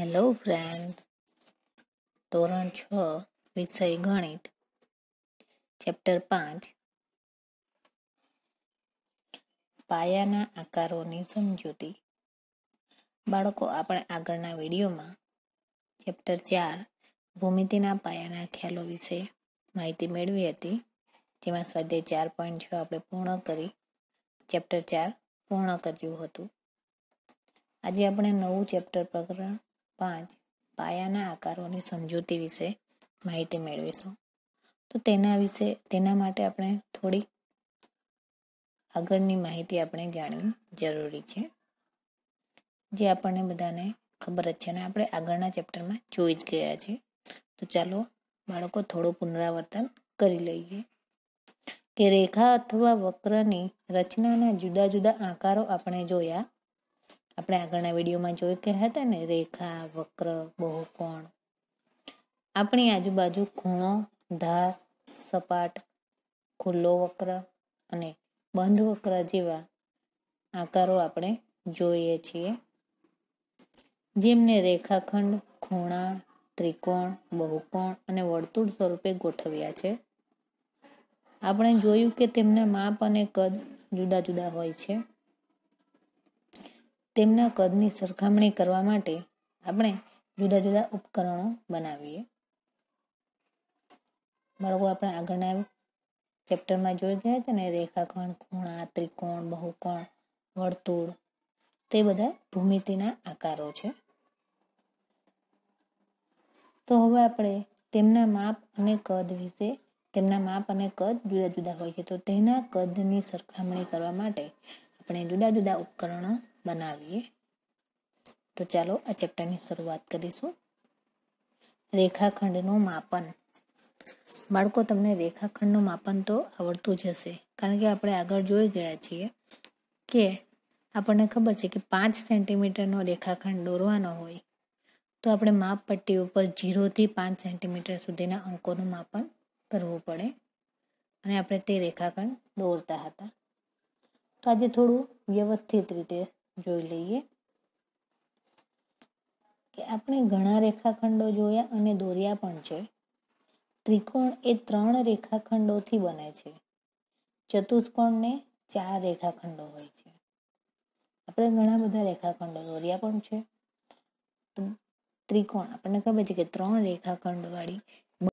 hello friend ધોરણ છ વિષય ગણિત ચેપ્ટર પાંચ પાયાના આકારોની સમજૂતી બાળકો આપણે આગળના વિડીયોમાં ચેપ્ટર ચાર ભૂમિતિના પાયાના ખ્યાલો વિશે માહિતી મેળવી હતી જેમાં સ્વાધ્યાય ચાર પોઈન્ટ છ આપણે પૂર્ણ કરી ચેપ્ટર ચાર પૂર્ણ કર્યું હતું આજે આપણે નવું ચેપ્ટર પ્રકરણ પાંચ પાયાના આકારોની સમજૂતી વિશે માહિતી મેળવીશું તો તેના વિશે તેના માટે આપણે થોડી આગળની માહિતી આપણે જાણવી જરૂરી છે જે આપણને બધાને ખબર જ છે અને આપણે આગળના ચેપ્ટરમાં જોઈ જ ગયા છે તો ચાલો બાળકો થોડું પુનરાવર્તન કરી લઈએ કે રેખા અથવા વક્રની રચનાના જુદા જુદા આકારો આપણે જોયા આપણે આગળના વિડીયોમાં જોયું કે હતા ને રેખા વક્ર બહુકોણ આપણી આજુબાજુ ખૂણો ધાર સપાટ ખુલ્લો વક્ર અને બંધ વક્ર જેવા આકારો આપણે જોઈએ છીએ જેમને રેખાખંડ ખૂણા ત્રિકોણ બહુકોણ અને વર્તુળ સ્વરૂપે ગોઠવ્યા છે આપણે જોયું કે તેમના માપ અને કદ જુદા જુદા હોય છે તેમના કદની સરખામણી કરવા માટે આપણે જુદા જુદા ઉપકરણો બનાવીએ બાળકો આપણે આગળના ચેપ્ટરમાં જોઈ ગયા છે ને રેખાખંડ ખૂણા ત્રિકોણ બહુકોણ વર્તુળ તે બધા ભૂમિતિના આકારો છે તો હવે આપણે તેમના માપ અને કદ વિશે તેમના માપ અને કદ જુદા જુદા હોય છે તો તેના કદની સરખામણી કરવા માટે આપણે જુદા જુદા ઉપકરણો બનાવીએ તો ચાલો આ ચેપ્ટરની શરૂઆત કરીશું રેખાખંડનું માપન બાળકો તમને રેખાખંડનું માપન તો આવડતું જ હશે કારણ કે આપણે આગળ જોઈ ગયા છીએ કે આપણને ખબર છે કે પાંચ સેન્ટીમીટરનો રેખાખંડ દોરવાનો હોય તો આપણે માપ પટ્ટી ઉપર જીરોથી પાંચ સેન્ટીમીટર સુધીના અંકોનું માપન કરવું પડે અને આપણે તે રેખાખંડ દોરતા હતા તો આજે થોડું વ્યવસ્થિત રીતે જોઈ લઈએ કે આપણે ઘણા રેખાખંડો જોયા અને દોર્યા પણ છે ત્રિકોણ એ ત્રણ રેખાખંડોથી બને છે ચતુષ્કોણને ચાર રેખાખંડો હોય છે આપણે ઘણા બધા રેખાખંડો દોર્યા પણ છે તો ત્રિકોણ આપણને ખબર છે કે ત્રણ રેખાખંડવાળી